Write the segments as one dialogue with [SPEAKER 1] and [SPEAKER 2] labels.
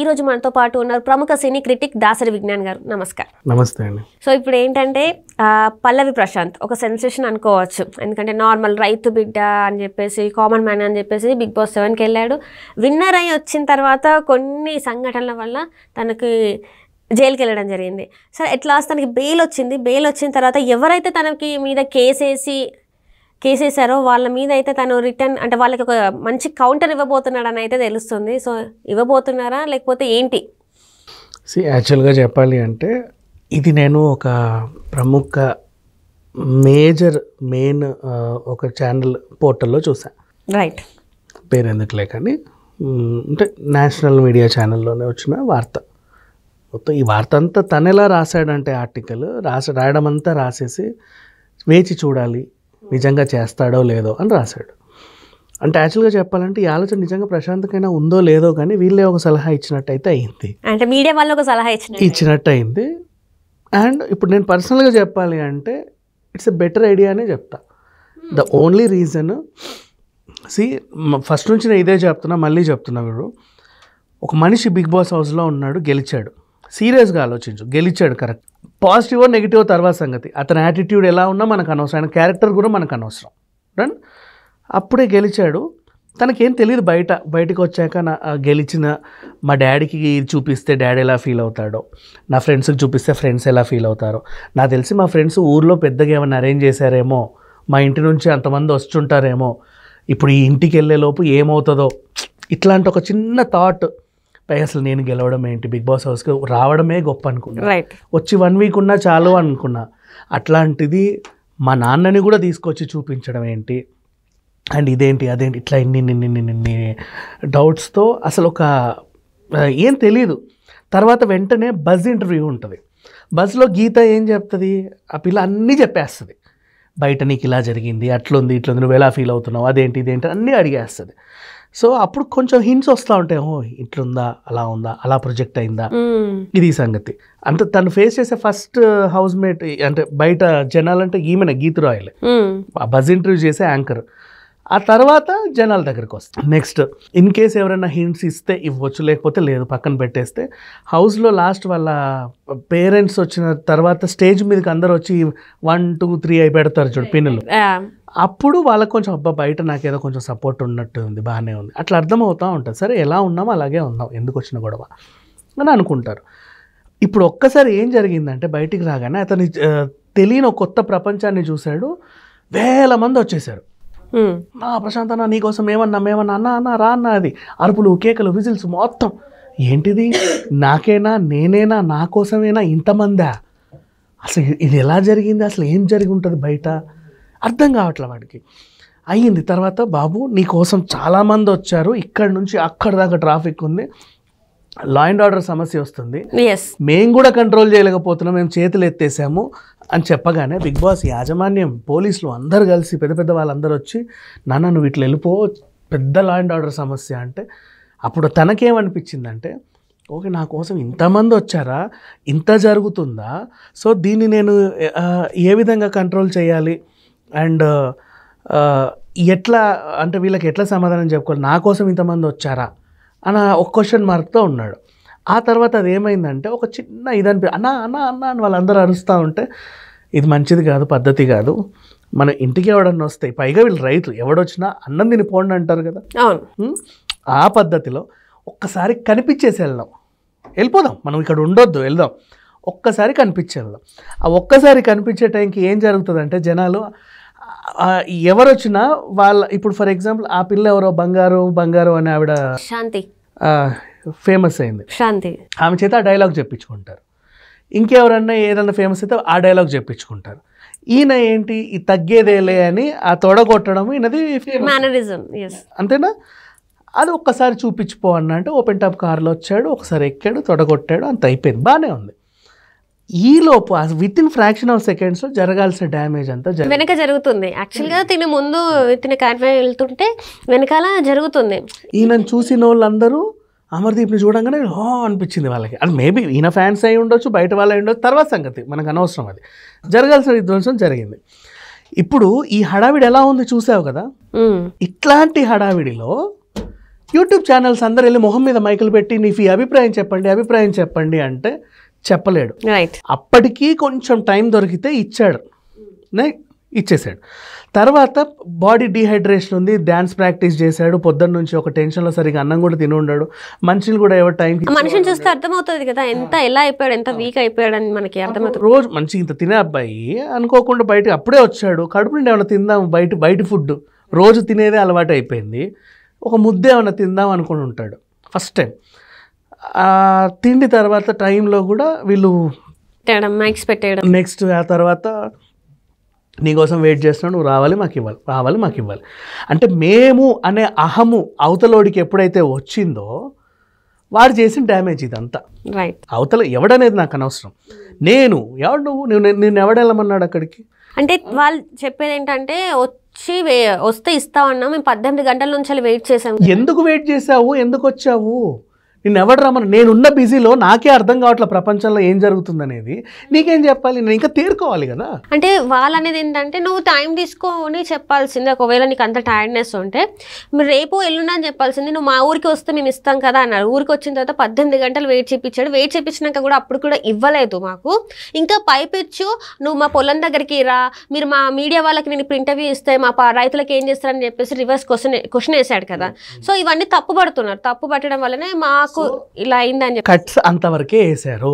[SPEAKER 1] ఈ రోజు మనతో పాటు ఉన్నారు ప్రముఖ సినీ క్రిటిక్ దాసరి విజ్ఞాన్ గారు నమస్కారం నమస్తే అండి సో ఇప్పుడు ఏంటంటే పల్లవి ప్రశాంత్ ఒక సెన్సేషన్ అనుకోవచ్చు ఎందుకంటే నార్మల్ రైతు బిడ్డ అని చెప్పేసి కామన్ మ్యాన్ అని చెప్పేసి బిగ్ బాస్ సెవెన్కి వెళ్ళాడు విన్నర్ అయి వచ్చిన తర్వాత కొన్ని సంఘటనల వల్ల తనకి జైలుకి వెళ్ళడం జరిగింది సో ఎట్లా తనకి బెయిల్ వచ్చింది బెయిల్ వచ్చిన తర్వాత ఎవరైతే తనకి మీద కేసేసి కేసేశారో వాళ్ళ మీద అయితే తను రిటర్న్ అంటే వాళ్ళకి ఒక మంచి కౌంటర్ ఇవ్వబోతున్నాడని అయితే తెలుస్తుంది సో ఇవ్వబోతున్నారా లేకపోతే ఏంటి
[SPEAKER 2] సి యాక్చువల్గా చెప్పాలి అంటే ఇది నేను ఒక ప్రముఖ మేజర్ మెయిన్ ఒక ఛానల్ పోర్టల్లో చూసాను రైట్ పేరు ఎందుకులే కానీ అంటే నేషనల్ మీడియా ఛానల్లోనే వచ్చిన వార్త మొత్తం ఈ వార్త అంతా తనెలా రాశాడంటే ఆర్టికల్ రాసి రాయడం అంతా రాసేసి వేచి చూడాలి నిజంగా చేస్తాడో లేదో అని రాశాడు అంటే యాక్చువల్గా చెప్పాలంటే ఈ ఆలోచన నిజంగా ప్రశాంతకైనా ఉందో లేదో కానీ వీళ్ళే ఒక సలహా ఇచ్చినట్టయితే అయింది
[SPEAKER 1] అంటే మీడియా వాళ్ళు ఒక సలహా ఇచ్చిన
[SPEAKER 2] ఇచ్చినట్టు అయింది అండ్ ఇప్పుడు నేను పర్సనల్గా చెప్పాలి అంటే ఇట్స్ ఎ బెటర్ ఐడియా అనే చెప్తా the only reason see first నుంచి నేను ఇదే చెప్తున్నా మళ్ళీ చెప్తున్నా వీడు ఒక మనిషి బిగ్ బాస్ హౌస్లో ఉన్నాడు గెలిచాడు సీరియస్గా ఆలోచించు గెలిచాడు కరెక్ట్ పాజిటివ్ నెగిటివ్ తర్వాత సంగతి అతని యాటిట్యూడ్ ఎలా ఉన్నా మనకు అనవసరం ఆయన క్యారెక్టర్ కూడా మనకు అనవసరం రైట్ అప్పుడే గెలిచాడు తనకేం తెలియదు బయట బయటకు వచ్చాక నా గెలిచిన మా డాడీకి చూపిస్తే డాడీ ఎలా ఫీల్ అవుతాడో నా ఫ్రెండ్స్కి చూపిస్తే ఫ్రెండ్స్ ఎలా ఫీల్ అవుతారో నాకు తెలిసి మా ఫ్రెండ్స్ ఊర్లో పెద్దగా ఏమైనా అరేంజ్ చేశారేమో మా ఇంటి నుంచి అంతమంది వస్తుంటారేమో ఇప్పుడు ఈ ఇంటికి లోపు ఏమవుతుందో ఇట్లాంటి ఒక చిన్న థాట్ పై అసలు నేను గెలవడం ఏంటి బిగ్ బాస్ హౌస్కి రావడమే గొప్ప అనుకున్నా వచ్చి వన్ వీక్ ఉన్నా చాలు అనుకున్నా అట్లాంటిది మా నాన్నని కూడా తీసుకొచ్చి చూపించడం ఏంటి అండ్ ఇదేంటి అదేంటి ఇట్లా ఇన్ని నిన్ని నిన్ని డౌట్స్తో అసలు ఒక ఏం తెలియదు తర్వాత వెంటనే బజ్ ఇంటర్వ్యూ ఉంటుంది బస్లో గీత ఏం చెప్తుంది ఆ పిల్ల అన్నీ చెప్పేస్తుంది బయట నీకు ఇలా జరిగింది అట్లుంది ఇట్లుంది నువ్వు ఎలా ఫీల్ అవుతున్నావు అదేంటి ఇదేంటి అన్నీ అడిగేస్తుంది సో అప్పుడు కొంచెం హింట్స్ వస్తూ ఉంటాయి ఓ ఇట్లుందా అలా ఉందా అలా ప్రొజెక్ట్ అయిందా ఇది సంగతి అంటే తను ఫేస్ చేసే ఫస్ట్ హౌస్ మేట్ అంటే బయట జనాలంటే ఈమెన గీత రాయలే బజ్ ఇంటర్వ్యూ చేసే యాంకర్ ఆ తర్వాత జనాల దగ్గరికి వస్తాయి నెక్స్ట్ ఇన్ కేస్ ఎవరైనా హింట్స్ ఇస్తే ఇవ్వచ్చు లేకపోతే లేదు పక్కన పెట్టేస్తే హౌస్లో లాస్ట్ వాళ్ళ పేరెంట్స్ వచ్చిన తర్వాత స్టేజ్ మీదకి అందరు వచ్చి వన్ టూ త్రీ అయి పెడతారు చూడు పిన్నులు అప్పుడు వాళ్ళకి కొంచెం అబ్బా బయట నాకు ఏదో కొంచెం సపోర్ట్ ఉన్నట్టు ఉంది బాగానే ఉంది అట్లా అర్థమవుతూ ఉంటుంది సరే ఎలా ఉన్నామో అలాగే ఉన్నాం ఎందుకు వచ్చిన గొడవ అని అనుకుంటారు ఇప్పుడు ఒక్కసారి ఏం జరిగిందంటే బయటికి రాగానే అతని తెలియని కొత్త ప్రపంచాన్ని చూశాడు వేల మంది వచ్చేసారు నా ప్రశాంత అన్న నీకోసం ఏమన్నా మేమన్నా అన్న అన్న రా అన్న అది అరుపులు కేకలు విజిల్స్ మొత్తం ఏంటిది నాకేనా నేనేనా నా కోసమేనా ఇంతమందా అసలు ఇది ఎలా జరిగింది అసలు ఏం జరిగి ఉంటుంది బయట అర్థం కావట్లే వాడికి అయ్యింది తర్వాత బాబు నీకోసం చాలామంది వచ్చారు ఇక్కడ నుంచి అక్కడ దాకా ట్రాఫిక్ ఉంది లా అండ్ ఆర్డర్ సమస్య వస్తుంది మేము కూడా కంట్రోల్ చేయలేకపోతున్నాం మేము చేతులు ఎత్తేసాము అని చెప్పగానే బిగ్ బాస్ యాజమాన్యం పోలీసులు అందరు కలిసి పెద్ద పెద్ద వాళ్ళందరూ వచ్చి నాన్న నువ్వు ఇట్లా వెళ్ళిపో పెద్ద లా అండ్ ఆర్డర్ సమస్య అంటే అప్పుడు తనకేమనిపించిందంటే ఓకే నా కోసం ఇంతమంది వచ్చారా ఇంత జరుగుతుందా సో దీన్ని నేను ఏ విధంగా కంట్రోల్ చేయాలి అండ్ ఎట్లా అంటే వీళ్ళకి ఎట్లా సమాధానం చెప్పుకోవాలి నా కోసం ఇంతమంది వచ్చారా అన్న ఒక క్వశ్చన్ మార్క్తో ఉన్నాడు ఆ తర్వాత అది ఏమైందంటే ఒక చిన్న ఇది అనిపి అన్నా అన్నా అన్నా అని వాళ్ళందరూ అరుస్తూ ఉంటే ఇది మంచిది కాదు పద్ధతి కాదు మన ఇంటికి ఎవడన్నా వస్తాయి పైగా వీళ్ళు రైతులు ఎవడొచ్చినా అన్నం తిని పోండి అంటారు కదా ఆ పద్ధతిలో ఒక్కసారి కనిపించేసి వెళ్దాం వెళ్ళిపోదాం మనం ఇక్కడ ఉండొద్దు వెళ్దాం ఒక్కసారి కనిపించారు ఆ ఒక్కసారి కనిపించే టైంకి ఏం జరుగుతుందంటే జనాలు ఎవరు వచ్చినా వాళ్ళ ఇప్పుడు ఫర్ ఎగ్జాంపుల్ ఆ పిల్ల ఎవరో బంగారు బంగారు అని ఆవిడ శాంతి ఫేమస్ అయింది శాంతి ఆమె చేత ఆ డైలాగ్ చెప్పించుకుంటారు ఇంకెవరన్నా ఏదన్నా ఫేమస్ అయితే ఆ డైలాగ్ చెప్పించుకుంటారు ఈయన ఏంటి ఈ తగ్గేదేలే అని ఆ తొడగొట్టడం ఈయనది అంతేనా అది ఒక్కసారి చూపించిపో అన్న అంటే ఓపెన్ టాప్ కార్లో వచ్చాడు ఒకసారి ఎక్కాడు తొడగొట్టాడు అంత అయిపోయింది బాగానే ఉంది ఈ లోపు within fraction of seconds లో జరగాల్సిన డ్యామేజ్ అంతా
[SPEAKER 1] వెనక జరుగుతుంది యాక్చువల్ గా తిని ముందు తిన కాన్వే వెళ్తుంటే వెనకాల జరుగుతుంది
[SPEAKER 2] ఈయనను చూసిన వాళ్ళందరూ అమర్దీప్ని చూడంగానే ఓ అనిపించింది వాళ్ళకి అది మేబీ ఈయన ఫ్యాన్స్ అయి ఉండొచ్చు బయట వాళ్ళు ఉండొచ్చు తర్వాత సంగతి మనకు అనవసరం అది జరగాల్సిన విధ్వంసం జరిగింది ఇప్పుడు ఈ హడావిడి ఎలా ఉంది చూసావు కదా ఇట్లాంటి హడావిడిలో యూట్యూబ్ ఛానల్స్ అందరు వెళ్ళి మొహం మీద మైకులు పెట్టి నీ అభిప్రాయం చెప్పండి అభిప్రాయం చెప్పండి అంటే చెప్పలేడు అప్పటికీ కొంచెం టైం దొరికితే ఇచ్చాడు ఇచ్చేసాడు తర్వాత బాడీ డిహైడ్రేషన్ ఉంది డ్యాన్స్ ప్రాక్టీస్ చేశాడు పొద్దున్న నుంచి ఒక టెన్షన్లో సరిగా అన్నం కూడా తిని ఉండాడు మనిషిని కూడా ఎవరు టైం మనిషిని
[SPEAKER 1] చూస్తే అర్థమవుతుంది కదా ఎంత ఎలా అయిపోయాడు ఎంత వీక్ అయిపోయాడు అని మనకి అర్థమవుతుంది
[SPEAKER 2] రోజు మంచి ఇంత తినే అబ్బాయి అనుకోకుండా బయట అప్పుడే వచ్చాడు కడుపు నుండి ఏమైనా తిందాం బయట బయట ఫుడ్ రోజు తినేదే అలవాటు అయిపోయింది ఒక ముద్ద ఏమైనా తిందాం అనుకుని ఉంటాడు ఫస్ట్ టైం తిండి తర్వాత టైంలో కూడా వీళ్ళు నెక్స్ట్ ఆ తర్వాత నీకోసం వెయిట్ చేస్తున్నాడు నువ్వు రావాలి మాకు ఇవ్వాలి రావాలి మాకు ఇవ్వాలి అంటే మేము అనే అహము అవతలోడికి ఎప్పుడైతే వచ్చిందో వారు చేసిన డ్యామేజ్ ఇదంతా రైట్ అవతల ఎవడనేది నాకు అనవసరం నేను ఎవడు నువ్వు నేను నేను ఎవడెళ్ళమన్నాడు అక్కడికి
[SPEAKER 1] అంటే వాళ్ళు చెప్పేది ఏంటంటే వచ్చి వస్తే ఇస్తామన్నా మేము పద్దెనిమిది గంటల నుంచి వెయిట్ చేసాము ఎందుకు
[SPEAKER 2] వెయిట్ చేసావు ఎందుకు వచ్చావు నిన్ను ఎవడు రమ్మను నేనున్న బిజీలో నాకే అర్థం కావట్లే ప్రపంచంలో ఏం జరుగుతుందనేది నీకేం చెప్పాలి నేను ఇంకా తీరుకోవాలి కదా
[SPEAKER 1] అంటే వాళ్ళనేది ఏంటంటే నువ్వు టైం తీసుకొని చెప్పాల్సింది ఒకవేళ నీకు అంత టైర్డ్నెస్ ఉంటే మీరు రేపు ఎల్లుండి అని చెప్పాల్సింది నువ్వు మా ఊరికి వస్తే మేము ఇస్తాం కదా అన్నారు ఊరికి వచ్చిన తర్వాత పద్దెనిమిది గంటలు వెయిట్ చేయించాడు వెయిట్ చేయించినాక కూడా అప్పుడు కూడా ఇవ్వలేదు మాకు ఇంకా పైపెచ్చు నువ్వు మా పొలం దగ్గరికి రా మీరు మా మీడియా వాళ్ళకి నేను ఇప్పుడు ఇంటర్వ్యూ ఇస్తే మా రైతులకు ఏం చేస్తారని చెప్పేసి రివర్స్ క్వశ్చన్ క్వశ్చన్ వేసాడు కదా సో ఇవన్నీ తప్పు పడుతున్నారు తప్పు పట్టడం వల్లనే మా వరకు ఇలా అయిందని
[SPEAKER 2] కట్స్ అంతవరకే వేసారు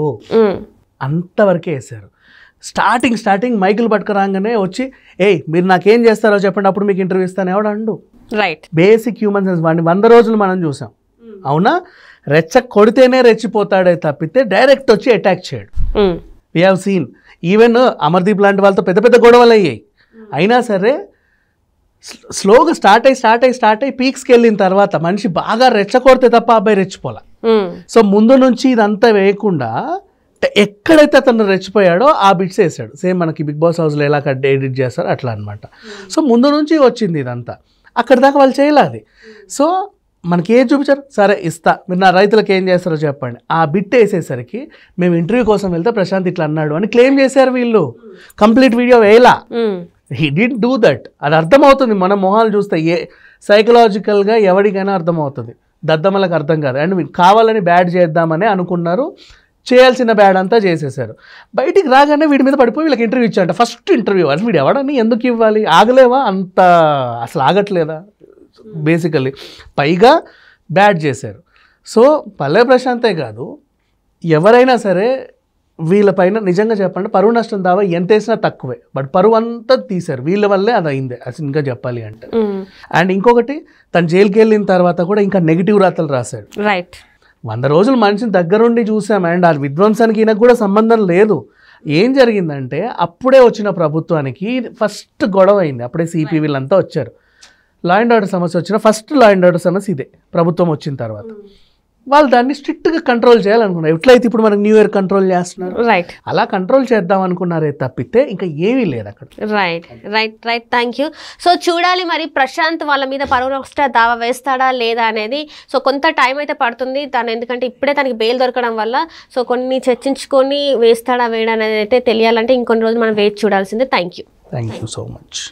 [SPEAKER 2] అంతవరకే వేసారు స్టార్టింగ్ స్టార్టింగ్ మైకిల్ పట్టుకురాగానే వచ్చి ఏయ్ మీరు నాకేం చేస్తారో చెప్పండి అప్పుడు మీకు ఇంటర్వ్యూ ఇస్తాను ఎవడండు and right basic human sense వాడిని వంద రోజులు మనం చూసాం అవునా రెచ్చ కొడితేనే రెచ్చిపోతాడే తప్పితే డైరెక్ట్ వచ్చి అటాక్ చేయడు we have seen even Amardeep లాంటి వాళ్ళతో పెద్ద పెద్ద గొడవలు అయ్యాయి అయినా సరే స్లోగా స్టార్ట్ అయ్యి స్టార్ట్ అయ్యి స్టార్ట్ అయ్యి పీక్స్కి వెళ్ళిన తర్వాత మనిషి బాగా రెచ్చ కొడితే తప్ప అబ్బాయి రెచ్చిపోలే Hmm. సో ముందు నుంచి ఇదంతా వేయకుండా ఎక్కడైతే అతను రెచ్చిపోయాడో ఆ బిట్స్ వేసాడు సేమ్ మనకి బిగ్ బాస్ హౌస్లో ఎలా కట్ ఎడిట్ చేస్తారో అట్లా అనమాట hmm. సో ముందు నుంచి వచ్చింది ఇదంతా అక్కడ దాకా వాళ్ళు చేయలేదు అది hmm. సో మనకి ఏం చూపించారు సరే ఇస్తా మీరు నా రైతులకు ఏం చేస్తారో చెప్పండి ఆ బిట్ వేసేసరికి మేము ఇంటర్వ్యూ కోసం వెళ్తే ప్రశాంత్ ఇట్లా అన్నాడు అని క్లెయిమ్ చేశారు వీళ్ళు కంప్లీట్ వీడియో వేయలా హీ డింట్ డూ దట్ అది అర్థమవుతుంది మన మొహాలు చూస్తే ఏ సైకలాజికల్గా ఎవరికైనా అర్థమవుతుంది దద్దమ్మలకు అర్థం కాదు అండ్ కావాలని బ్యాడ్ చేద్దామని అనుకున్నారు చేయాల్సిన బ్యాడ్ అంతా చేసేసారు బయటికి రాగానే వీడి మీద పడిపోయి వీళ్ళకి ఇంటర్వ్యూ ఇచ్చాడు ఫస్ట్ ఇంటర్వ్యూ అంటే వీడు ఎవడని ఎందుకు ఇవ్వాలి ఆగలేవా అంత అసలు ఆగట్లేదా బేసికల్లీ పైగా బ్యాడ్ చేశారు సో పల్లె ప్రశాంతే కాదు ఎవరైనా సరే వీళ్ళపైన నిజంగా చెప్పండి పరువు నష్టం దావా ఎంత వేసినా తక్కువే బట్ పరువు అంతా తీశారు వీళ్ళ వల్లే అది అయింది అసలు ఇంకా చెప్పాలి అంటే అండ్ ఇంకొకటి తను జైలుకి వెళ్ళిన తర్వాత కూడా ఇంకా నెగిటివ్ రాతలు రాశాడు రైట్ వంద రోజులు మనిషిని దగ్గరుండి చూసాం అండ్ ఆ విధ్వంసానికి ఈయనకు కూడా సంబంధం లేదు ఏం జరిగిందంటే అప్పుడే వచ్చిన ప్రభుత్వానికి ఫస్ట్ గొడవ అయింది అప్పుడే సిపి వీళ్ళంతా వచ్చారు లా అండ్ ఆర్డర్ సమస్య వచ్చిన ఫస్ట్ లా అండ్ ఆర్డర్ సమస్య ఇదే ప్రభుత్వం వచ్చిన తర్వాత వాళ్ళు దాన్ని స్ట్రిక్ట్గా కంట్రోల్ చేయాలనుకున్నారు ఎట్లయితే ఇప్పుడు మనకు న్యూ ఇయర్ కంట్రోల్ చేస్తున్నారు రైట్ అలా కంట్రోల్ చేద్దాం అనుకున్నారే తప్పితే ఇంకా ఏమీ లేదు అక్కడ
[SPEAKER 1] right right right thank you so చూడాలి మరి ప్రశాంత్ వాళ్ళ మీద పరోక్ష దావా వేస్తాడా లేదా అనేది సో కొంత టైం అయితే పడుతుంది తను ఎందుకంటే ఇప్పుడే తనకి బెయిల్ దొరకడం వల్ల సో కొన్ని చర్చించుకొని వేస్తాడా వేయడా అనేది అయితే తెలియాలంటే ఇంకొన్ని రోజులు మనం వేచి చూడాల్సిందే thank you
[SPEAKER 2] thank you so much